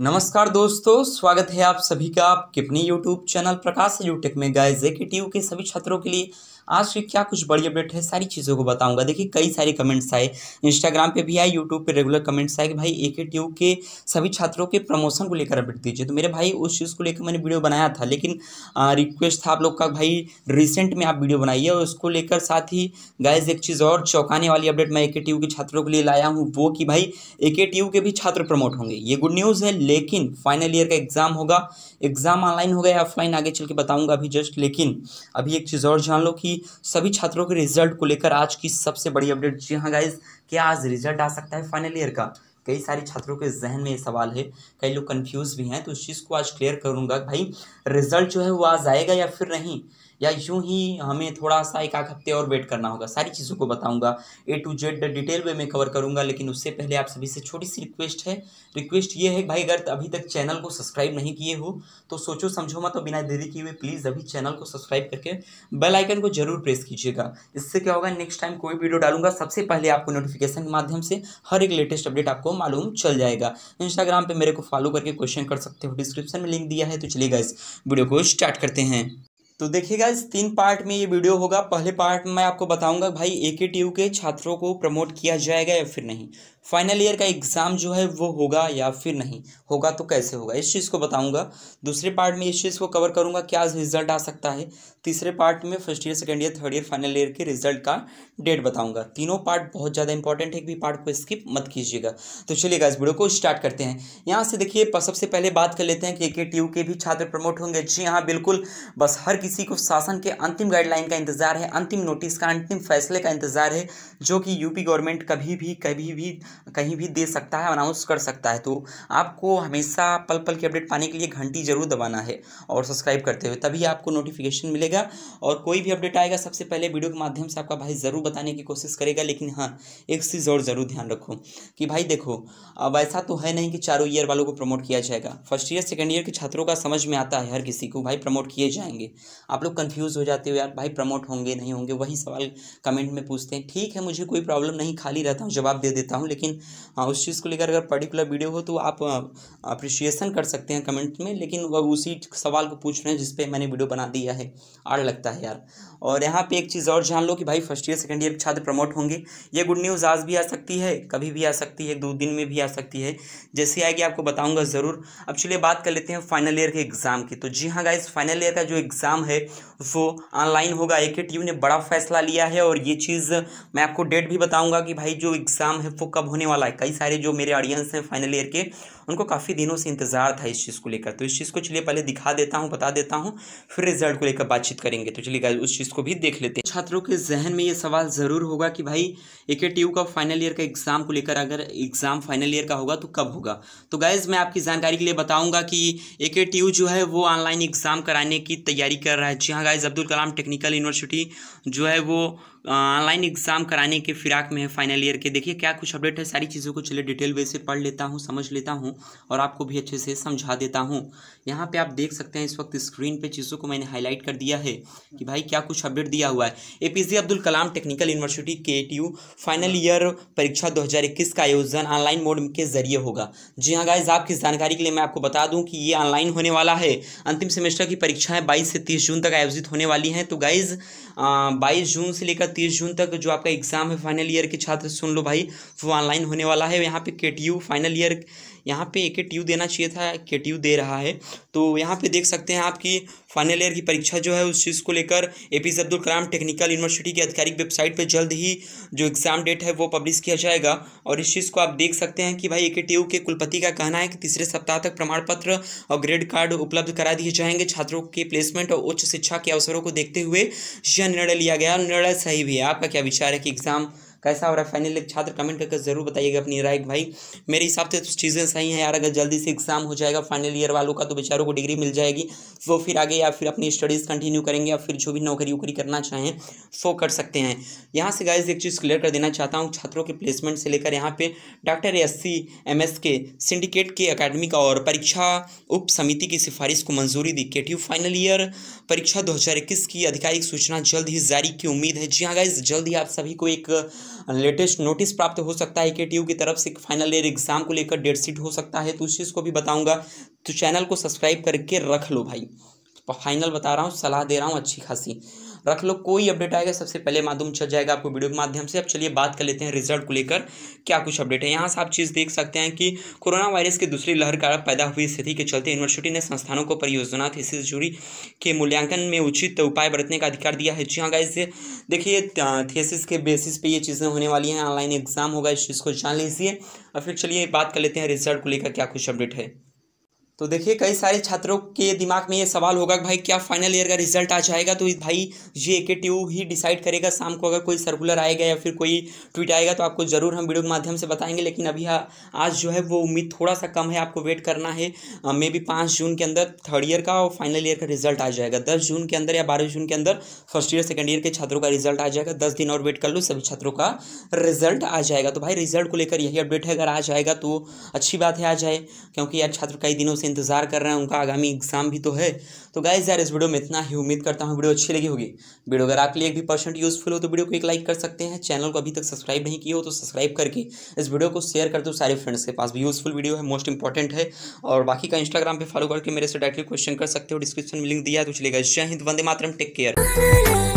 नमस्कार दोस्तों स्वागत है आप सभी का आप किपनी यूट्यूब चैनल प्रकाश यूटेक में गाइस एकेटीयू के सभी छात्रों के लिए आज की क्या कुछ बड़ी अपडेट है सारी चीज़ों को बताऊंगा देखिए कई सारे कमेंट्स आए इंस्टाग्राम पे भी आए यूट्यूब पे रेगुलर कमेंट्स आए कि भाई ए के ट्यू के सभी छात्रों के प्रमोशन को लेकर अपडेट दीजिए तो मेरे भाई उस चीज़ को लेकर मैंने वीडियो बनाया था लेकिन रिक्वेस्ट था आप लोग का भाई रिसेंट में आप वीडियो बनाइए और उसको लेकर साथ ही गाइज एक चीज़ और चौंकाने वाली अपडेट मैं ए के के छात्रों के लिए लाया हूँ वो कि भाई ए के के भी छात्र प्रमोट होंगे ये गुड न्यूज़ है लेकिन फाइनल ईयर का एग्ज़ाम होगा एग्ज़ाम ऑनलाइन होगा या ऑफलाइन आगे चल के बताऊँगा अभी जस्ट लेकिन अभी एक चीज़ और जान लो कि सभी छात्रों के रिजल्ट को लेकर आज की सबसे बड़ी अपडेट जी हाँ गाइज कि आज रिजल्ट आ सकता है फाइनल ईयर का कई सारे छात्रों के जहन में ये सवाल है कई लोग कंफ्यूज भी हैं तो उस चीज़ को आज क्लियर करूंगा भाई रिजल्ट जो है वो आज आएगा या फिर नहीं या यूँ ही हमें थोड़ा सा एक आध हफ्ते और वेट करना होगा सारी चीज़ों को बताऊँगा A to Z detail way में कवर करूंगा लेकिन उससे पहले आप सभी से छोटी सी रिक्वेस्ट है रिक्वेस्ट ये है भाई अगर अभी तक चैनल को सब्सक्राइब नहीं किए हो तो सोचो समझो मत तो बिना देरी किए हुए प्लीज़ अभी चैनल को सब्सक्राइब करके बेल आइकन को जरूर प्रेस कीजिएगा इससे क्या होगा नेक्स्ट टाइम कोई वीडियो डालूंगा सबसे पहले आपको नोटिफिकेशन के माध्यम से हर एक लेटेस्ट अपडेट आपको मालूम चल जाएगा इंस्टाग्राम पर मेरे को फॉलो करके क्वेश्चन कर सकते हो डिस्क्रिप्शन में लिंक दिया है तो चलिएगा इस वीडियो को स्टार्ट करते हैं तो देखिएगा इस तीन पार्ट में ये वीडियो होगा पहले पार्ट में मैं आपको बताऊंगा भाई ए के टी यू के छात्रों को प्रमोट किया जाएगा या फिर नहीं फाइनल ईयर का एग्ज़ाम जो है वो होगा या फिर नहीं होगा तो कैसे होगा इस चीज़ को बताऊंगा दूसरे पार्ट में इस चीज़ को कवर करूंगा क्या रिजल्ट आ सकता है तीसरे पार्ट में first year second year third year final year के रिजल्ट का डेट बताऊंगा तीनों पार्ट बहुत ज़्यादा इंपॉर्टेंट है एक भी पार्ट को स्किप मत कीजिएगा तो चलिएगा इस वीडियो को स्टार्ट करते हैं यहाँ से देखिए सबसे पहले बात कर लेते हैं कि ए के टी यू के भी छात्र प्रमोट होंगे जी हाँ बिल्कुल बस हर किसी किसी को शासन के अंतिम गाइडलाइन का इंतजार है अंतिम नोटिस का अंतिम फैसले का इंतजार है जो कि यूपी गवर्नमेंट कभी भी कभी भी कहीं भी दे सकता है अनाउंस कर सकता है तो आपको हमेशा पल पल की अपडेट पाने के लिए घंटी जरूर दबाना है और सब्सक्राइब करते हुए तभी आपको नोटिफिकेशन मिलेगा और कोई भी अपडेट आएगा सबसे पहले वीडियो के माध्यम से आपका भाई ज़रूर बताने की कोशिश करेगा लेकिन हाँ एक चीज़ और ज़रूर ध्यान रखो कि भाई देखो अब ऐसा तो है नहीं कि चारों ईयर वालों को प्रमोट किया जाएगा फर्स्ट ईयर सेकेंड ईयर के छात्रों का समझ में आता है हर किसी को भाई प्रमोट किए जाएंगे आप लोग कन्फ्यूज़ हो जाते हो यार भाई प्रमोट होंगे नहीं होंगे वही सवाल कमेंट में पूछते हैं ठीक है मुझे कोई प्रॉब्लम नहीं खाली रहता हूँ जवाब दे देता हूँ लेकिन हाँ उस चीज़ को लेकर अगर पर्टिकुलर वीडियो हो तो आप अप्रिशिएसन हाँ, कर सकते हैं कमेंट में लेकिन वह उसी सवाल को पूछ रहे हैं जिसपे मैंने वीडियो बना दिया है आड़ लगता है यार और यहाँ पर एक चीज़ और जान लो कि भाई फर्स्ट ईयर सेकेंड ईयर के छात्र प्रमोट होंगे ये गुड न्यूज़ आज भी आ सकती है कभी भी आ सकती है दो दिन में भी आ सकती है जैसे आएगी आपको बताऊंगा ज़रूर अब चलिए बात कर लेते हैं फाइनल ईयर के एग्ज़ाम की तो जी हाँ गाइज फाइनल ईयर का जो एग्ज़ाम है है वो ऑनलाइन होगा ए ने बड़ा फैसला लिया है और ये चीज़ मैं आपको डेट भी बताऊंगा कि भाई जो एग्ज़ाम है वो कब होने वाला है कई सारे जो मेरे ऑडियंस हैं फाइनल ईयर के उनको काफ़ी दिनों से इंतज़ार था इस चीज़ को लेकर तो इस चीज़ को चलिए पहले दिखा देता हूँ बता देता हूँ फिर रिजल्ट को लेकर बातचीत करेंगे तो चलिए उस चीज़ को भी देख लेते हैं छात्रों के जहन में ये सवाल ज़रूर होगा कि भाई ए के टी यू का फाइनल ईयर का एग्ज़ाम को लेकर अगर एग्ज़ाम फाइनल ईयर का होगा तो कब होगा तो गाइज़ मैं आपकी जानकारी के लिए बताऊँगा कि ए जो है वो ऑनलाइन एग्ज़ाम कराने की तैयारी कर कर रहा है जी हाँ guys Abdul Kalam technical university जो है वो ऑनलाइन एग्ज़ाम कराने के फिराक में है फाइनल ईयर के देखिए क्या कुछ अपडेट है सारी चीज़ों को चले डिटेल वे से पढ़ लेता हूँ समझ लेता हूँ और आपको भी अच्छे से समझा देता हूँ यहाँ पे आप देख सकते हैं इस वक्त स्क्रीन पे चीज़ों को मैंने हाईलाइट कर दिया है कि भाई क्या कुछ अपडेट दिया हुआ है A Abdul Kalam technical university के फाइनल ईयर परीक्षा दो का आयोजन ऑनलाइन मोड के ज़रिए होगा जी हाँ गाइज आपकी जानकारी के लिए मैं आपको बता दूँ कि ये ऑनलाइन होने वाला है अंतिम सेमेस्टर की परीक्षाएँ बाईस से तीस जून तक आयोजित होने वाली हैं तो गाइज़ बाईस जून से लेकर तीस जून तक जो आपका एग्जाम है फाइनल ईयर के छात्र सुन लो भाई वो ऑनलाइन होने वाला है यहाँ पे के फाइनल ईयर यहाँ पे के देना चाहिए था के दे रहा है तो यहाँ पे देख सकते हैं आपकी फाइनल ईयर की परीक्षा जो है उस चीज़ को लेकर A P J Abdul Kalam technical university की आधिकारिक वेबसाइट पर जल्द ही जो एग्ज़ाम डेट है वो पब्लिश किया जाएगा और इस चीज़ को आप देख सकते हैं कि भाई ए के कुलपति का कहना है कि तीसरे सप्ताह तक प्रमाण पत्र और ग्रेड कार्ड उपलब्ध करा दिए जाएंगे छात्रों के प्लेसमेंट और उच्च शिक्षा के अवसरों को देखते हुए यह निर्णय लिया गया और निर्णय सही भी है आपका क्या विचार है कि एग्ज़ाम कैसा हो रहा है फाइनल एक छात्र कमेंट करके जरूर बताइएगा अपनी राय भाई मेरे हिसाब से तो चीज़ें सही हैं यार अगर जल्दी से एग्जाम हो जाएगा फाइनल ईयर वालों का तो बेचारों को डिग्री मिल जाएगी वो फिर आगे या फिर अपनी स्टडीज़ कंटिन्यू करेंगे या फिर जो भी नौकरी वोकरी करना चाहें वो कर सकते हैं यहाँ से गाइज एक चीज़ क्लियर कर देना चाहता हूँ छात्रों के प्लेसमेंट से लेकर यहाँ पे doctor S C M S के सिंडिकेट के अकेडमिक का और परीक्षा उप समिति की सिफारिश को मंजूरी दी के फाइनल ईयर परीक्षा इक्कीस की आधिकारिक सूचना जल्द ही जारी की उम्मीद है जी हाँ गाइज जल्द ही आप सभी को एक लेटेस्ट नोटिस प्राप्त हो सकता है के e की तरफ से फाइनल ईयर एग्जाम को लेकर डेट शीट हो सकता है तो उस चीज़ को भी बताऊँगा तो चैनल को सब्सक्राइब करके रख लो भाई फाइनल बता रहा हूँ सलाह दे रहा हूँ अच्छी खासी रख लो कोई अपडेट आएगा सबसे पहले माध्यम चल जाएगा आपको वीडियो के माध्यम से अब चलिए बात कर लेते हैं रिजल्ट को लेकर क्या कुछ अपडेट है यहाँ से आप चीज़ देख सकते हैं कि कोरोना वायरस की दूसरी लहर कारण पैदा हुई स्थिति के चलते यूनिवर्सिटी ने संस्थानों को परियोजना थीसिस जुड़ी के मूल्यांकन में उचित उपाय बरतने का अधिकार दिया है जी हाँ गाइज देखिए थीसिस के बेसिस पे ये चीज़ें होने वाली हैं ऑनलाइन एग्जाम होगा इस चीज़ को जान लीजिए और फिर चलिए बात कर लेते हैं रिजल्ट को लेकर क्या कुछ अपडेट है तो देखिए कई सारे छात्रों के दिमाग में ये सवाल होगा कि भाई क्या फाइनल ईयर का रिजल्ट आ जाएगा तो भाई ये के टी ही डिसाइड करेगा शाम को अगर कोई सर्कुलर आएगा या फिर कोई ट्वीट आएगा तो आपको ज़रूर हम वीडियो के माध्यम से बताएंगे लेकिन अभी हाँ, आज जो है वो उम्मीद थोड़ा सा कम है आपको वेट करना है मे बी पाँच जून के अंदर थर्ड ईयर का और फाइनल ईयर का रिजल्ट आ जाएगा दस जून के अंदर या बारह जून के अंदर फर्स्ट ईयर सेकेंड ईयर के छात्रों का रिजल्ट आ जाएगा दस दिन और वेट कर लो सभी छात्रों का रिजल्ट आ जाएगा तो भाई रिजल्ट को लेकर यही अपडेट है अगर आ जाएगा तो अच्छी बात है आ जाए क्योंकि यार छात्र कई दिनों से इंतज़ार कर रहे हैं उनका आगामी एग्जाम भी तो है तो गाइज यार इस वीडियो में इतना ही उम्मीद करता हूँ वीडियो अच्छी लगी होगी वीडियो अगर आपके लिए एक भी परसेंट यूज़फुल हो तो वीडियो को एक लाइक कर सकते हैं चैनल को अभी तक सब्सक्राइब नहीं किया हो तो सब्सक्राइब करके इस वीडियो को शेयर कर दो सारे फ्रेंड्स के पास भी यूज़फुल वीडियो है मोस्ट इंपॉर्टेंट है और बाकी का इंस्टाग्राम पर फॉलो करके मेरे से डायरेक्टली क्वेश्चन कर सकते हो डिस्क्रिप्शन में लिंक दिया है तो चलेगा जय हिंद वंदे मातरम टेक केयर